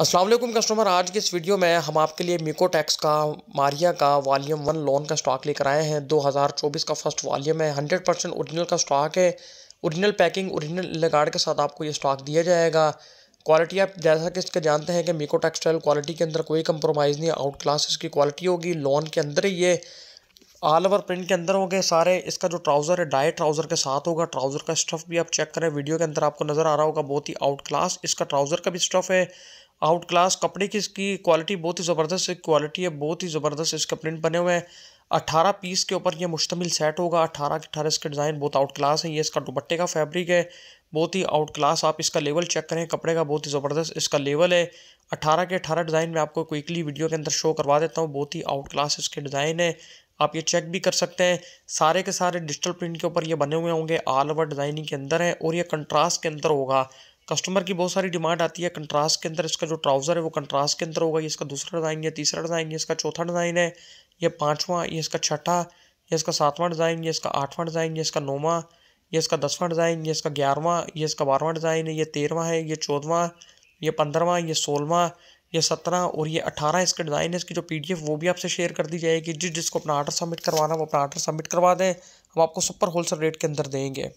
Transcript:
Aslam customer आज के इस वीडियो में हम आपके लिए टैक्स का मारिया का वॉल्यूम वन लोन का स्टॉक लेकर आए हैं 2024 का फर्स्ट वॉल्यूम है 100 परसेंट औरिजिनल का स्टॉक है औरिजिनल पैकिंग औरिजिनल लगाड़ के साथ आपको ये स्टॉक दिया जाएगा क्वालिटी आप जैसा कि इसके जानते हैं कि मीको टेक्सटाइल क्वालिटी के अंदर कोई कम्प्रोमाइज़ नहीं आउट क्लास की क्वालिटी होगी लोन के अंदर ही ये ऑल ओवर प्रिंट के अंदर होंगे सारे इसका जो ट्राउज़र है डाई ट्राउज़र के साथ होगा ट्राउज़र का स्टफ़ भी आप चेक करें वीडियो के अंदर आपको नज़र आ रहा होगा बहुत ही आउट क्लास इसका ट्राउज़र का भी स्टफ़ है आउट क्लास कपड़े की इसकी क्वालिटी बहुत ही ज़बरदस्त क्वालिटी है बहुत ही ज़बरदस्त इसका प्रिंट बने हुए हैं अट्ठारह पीस के ऊपर ये मुश्तमिल सेट होगा अट्ठारह के अठारह इसका डिज़ाइन बहुत आउट क्लास है ये इसका दुपट्टे का फैब्रिक है बहुत ही आउट क्लास आप इसका लेवल चेक करें कपड़े का बहुत ही ज़बरदस्त इसका लेवल है अट्ठारह के अठारह डिज़ाइन में आपको क्विकली वीडियो के अंदर शो करवा देता हूँ बहुत ही आउट क्लास इसके डिज़ाइन है आप ये चेक भी कर सकते हैं सारे के सारे डिजिटल प्रिंट के ऊपर ये बने हुए होंगे ऑल ओवर डिज़ाइनिंग के अंदर है और ये कंट्रास्ट के अंदर होगा कस्टमर की बहुत सारी डिमांड आती है कंट्रास्ट के अंदर इसका जो ट्राउज़र है वो कंट्रास्ट के अंदर होगा ये इसका दूसरा डिज़ाइन है तीसरा डिज़ाइन है इसका चौथा डिज़ाइन है ये पाँचवा ये इसका छठा ये इसका सातवां डिज़ाइन ये इसका आठवां डिज़ाइन ये इसका नौवा ये इसका दसवां डिज़ाइन ये इसका ग्यारहवां ये इसका बारहवां डिज़ाइन है ये तेरहवां है ये चौदहवां ये पंद्रहवां ये सोलहवां ये सत्रह और ये अठारह इसके डिज़ाइन है इसकी जो पी वो भी आपसे शेयर कर दी जाएगी जिस जिसको अपना आर्डर सबमिट करवाना वो अपना आर्डर सबमिट करवा दें हम आपको सुपर होलसेल रेट के अंदर देंगे